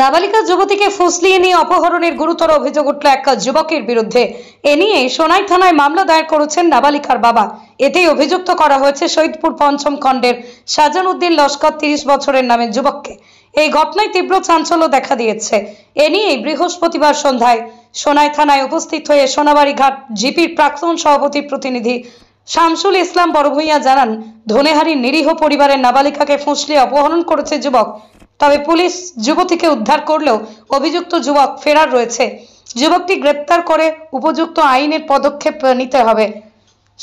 নাবালিকা যুবতীকে ফুসলিয়ে নিয়ে অপহরণের গুরুতর অভিযোগ উঠল এক যুবকের বিরুদ্ধে এ নিয়ে সোনাই থানায় মামলা দায়ের করেছেন নাবালিকার বাবা এতেই অভিযুক্ত করা হয়েছে শহীদপুর পঞ্চম খণ্ডের সাজান উদ্দিন লস্কর তিরিশ বছরের নামে যুবককে এই ঘটনায় তীব্র চাঞ্চল্য দেখা দিয়েছে এ নিয়ে বৃহস্পতিবার সন্ধ্যায় সোনাই থানায় উপস্থিত হয়ে সোনাবাড়ি ঘাট জিপির প্রাক্তন সভাপতি প্রতিনিধি শামসুল ইসলাম বড়ভূইয়া জানান ধনেহারি নিরীহ পরিবারের নাবালিকাকে ফুসলিয়ে অপহরণ করেছে যুবক তবে পুলিশ যুবতীকে উদ্ধার করলেও অভিযুক্ত যুবক ফেরার রয়েছে যুবকটি গ্রেপ্তার করে উপযুক্ত আইনের পদক্ষেপ নিতে হবে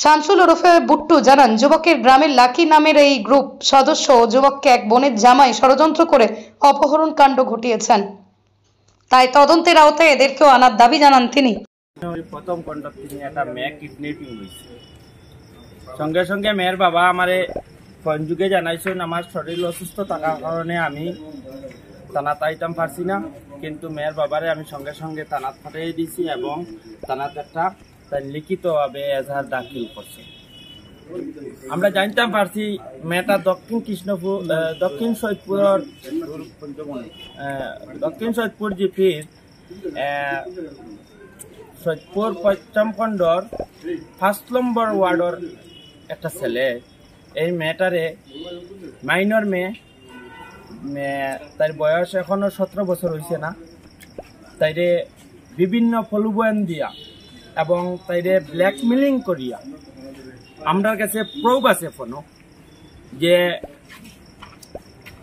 শামসুল ওরফে বুট্টু জানান যুবকের গ্রামের লাকি নামের এই গ্রুপ সদস্য ও যুবককে এক বনের জামাই ষড়যন্ত্র করে অপহরণ কাণ্ড ঘটিয়েছেন তাই তদন্তের আওতায় এদেরকেও আনার দাবি জানান তিনি প্রথম কন্টাক্ট একটা মেয়ে কিডন্যাপিং হয়েছে সঙ্গে সঙ্গে মেয়ের বাবা আমারে সংযোগে জানাইছেন আমার শরীর অসুস্থ থাকার কারণে আমি তানাত আইতাম পারছি না কিন্তু মেয়ের বাবারে আমি সঙ্গে সঙ্গে তানাত ফাটাই দিছি এবং তানাত একটা লিখিতভাবে এজাহার দাখিল করছে আমরা জানতাম পারছি মেয়েটা দক্ষিণ কৃষ্ণপুর দক্ষিণ সৈদপুরের দক্ষিণ সৈদপুর জিপির সৈদপুর পশ্চিমখণ্ডর ফার্স্ট নম্বর ওয়ার্ডর একটা ছেলে এই মেয়েটারে মাইনর মেয়ে তার বয়স এখনও সতেরো বছর হয়েছে না তাইরে বিভিন্ন প্রলোভন দিয়া এবং তাইরে ব্ল্যাকমেলিং করিয়া আমরার কাছে প্রৌব আছে ফোন যে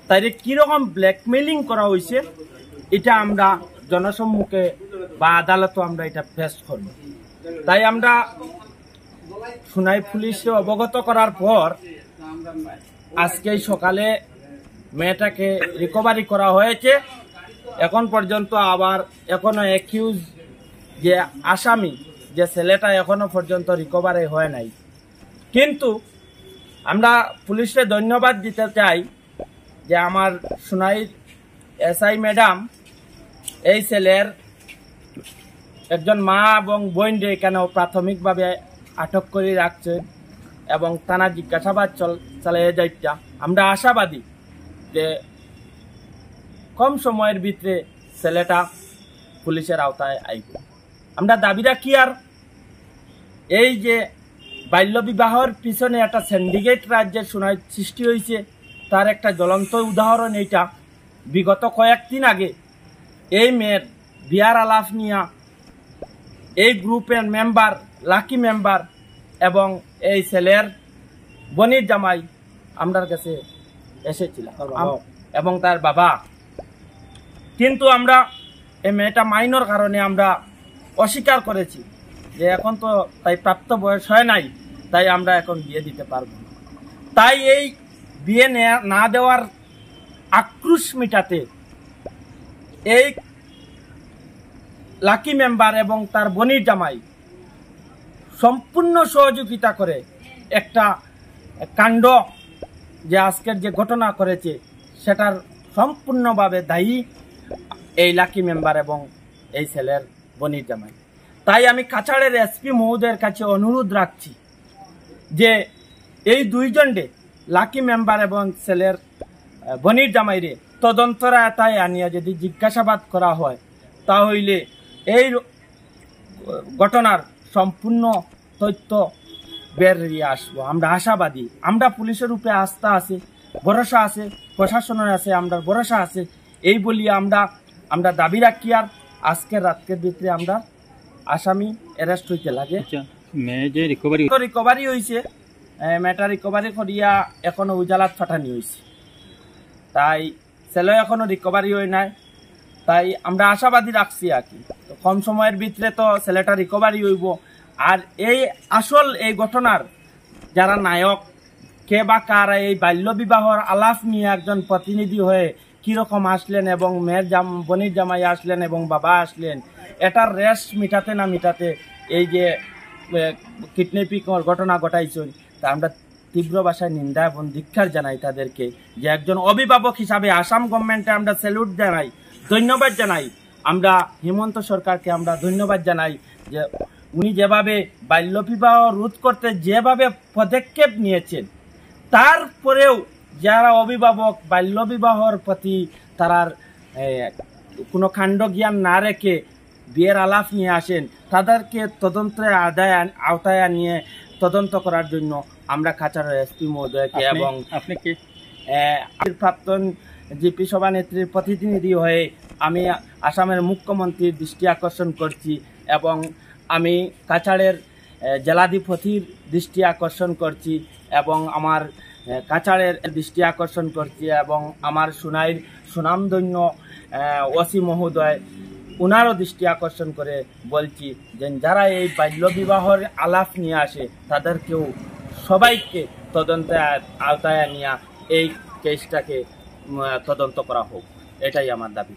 তাইরে কীরকম ব্ল্যাকমেলিং করা হয়েছে এটা আমরা জনসম্মুখে বা আদালতেও আমরা এটা ফেস করব তাই আমরা শুনাই পুলিশে অবগত করার পর আজকেই সকালে মেয়েটাকে রিকভারি করা হয়েছে এখন পর্যন্ত আবার এখনও অ্যাকিউজ যে আসামি যে ছেলেটা এখনও পর্যন্ত রিকভারি হয় নাই কিন্তু আমরা পুলিশে ধন্যবাদ দিতে চাই যে আমার সোনাই এসআই ম্যাডাম এই ছেলের একজন মা এবং বোন এখানেও প্রাথমিকভাবে আটক করে রাখছে এবং থানা জিজ্ঞাসাবাদ চল চালিয়ে যাইতা আমরা আশাবাদী যে কম সময়ের ভিতরে ছেলেটা পুলিশের আওতায় আইব আমরা দাবি রাখি আর এই যে বাল্যবিবাহর পিছনে একটা সিন্ডিকেট রাজ্যের সোনায় সৃষ্টি হয়েছে তার একটা জ্বলন্ত উদাহরণ এইটা বিগত কয়েকদিন আগে এই মেয়ের বিয়ার আলাফ নিয়া এই গ্রুপের মেম্বার লাকি মেম্বার এবং এই ছেলের বনির জামাই আমরার কাছে এসেছিল এবং তার বাবা কিন্তু আমরা এই মেয়েটা মাইনর কারণে আমরা অস্বীকার করেছি যে এখন তো তাই প্রাপ্ত বয়স হয় নাই তাই আমরা এখন বিয়ে দিতে পারব তাই এই বিয়ে না দেওয়ার আক্রোশ মিটাতে এই লাকি মেম্বার এবং তার বনির জামাই সম্পূর্ণ সহযোগিতা করে একটা কাণ্ড যে আজকের যে ঘটনা করেছে সেটার সম্পূর্ণভাবে দায়ী এই লাকি মেম্বার এবং এই ছেলের বনির জামাই তাই আমি কাছাড়ের এসপি মহোদয়ের কাছে অনুরোধ রাখছি যে এই দুইজনডে লাকি মেম্বার এবং ছেলের বনির জামাইরে তদন্তরা এটাই আনিয়া যদি জিজ্ঞাসাবাদ করা হয় তাহলে এই ঘটনার সম্পূর্ণ তথ্য বেরিয়ে আসবো আমরা আশাবাদী আমরা পুলিশের রূপে আস্থা আছে ভরসা আছে প্রশাসনের আছে আমরা ভরসা আছে এই বলি আমরা আমরা দাবি রাখি আর আজকে রাতকে ভিতরে আমরা আসামি অ্যারেস্ট হইতে লাগে রিকভারি রিকভারি হয়েছে মেয়েটা রিকভারি করিয়া এখনো উজালাত ফাটানি হয়েছে তাই ছেলে এখনো রিকভারি হয় নাই তাই আমরা আশাবাদী রাখছি আর কি তো কম সময়ের ভিতরে তো ছেলেটা রিকভারি হইব আর এই আসল এই ঘটনার যারা নায়ক কে বা কারা এই বাল্য বিবাহর আলাপ নিয়ে একজন প্রতিনিধি হয়ে কীরকম আসলেন এবং মেয়ের জাম বনির জামাই আসলেন এবং বাবা আসলেন এটার রেশ মিটাতে না মিটাতে এই যে কিডন্যাপিং ঘটনা ঘটাইছেন তা আমরা তীব্র ভাষায় নিন্দা এবং ধিক্ষার জানাই তাদেরকে যে একজন অভিভাবক হিসাবে আসাম গভর্নমেন্টে আমরা স্যালুট জানাই ধন্যবাদ জানাই আমরা হেমন্ত সরকারকে আমরা ধন্যবাদ জানাই যে উনি যেভাবে বাল্যবিবাহ রোধ করতে যেভাবে পদক্ষেপ নিয়েছেন তারপরেও যারা অভিভাবক বাল্যবিবাহর প্রতি তারার কোনো খাণ্ড জ্ঞান না রেখে বিয়ের আলাপ নিয়ে আসেন তাদেরকে তদন্তের আদায় আওতায় নিয়ে তদন্ত করার জন্য আমরা খাচার এসপি মহোদয়কে এবং আপনি কি প্রাক্তন জিপি সভানেত্রীর প্রতিনিধি হয়ে আমি আসামের মুখ্যমন্ত্রীর দৃষ্টি আকর্ষণ করছি এবং আমি কাছাড়ের জেলাধিপতির দৃষ্টি আকর্ষণ করছি এবং আমার কাছাড়ের দৃষ্টি আকর্ষণ করছি এবং আমার সুনাইর সুনামধন্য ওসি মহোদয় ওনারও দৃষ্টি আকর্ষণ করে বলছি যে যারা এই বাল্যবিবাহর আলাপ নিয়ে আসে তাদেরকেও সবাইকে তদন্তের আওতায় নিয়ে এই কেসটাকে তদন্ত করা হোক এটাই আমার দাবি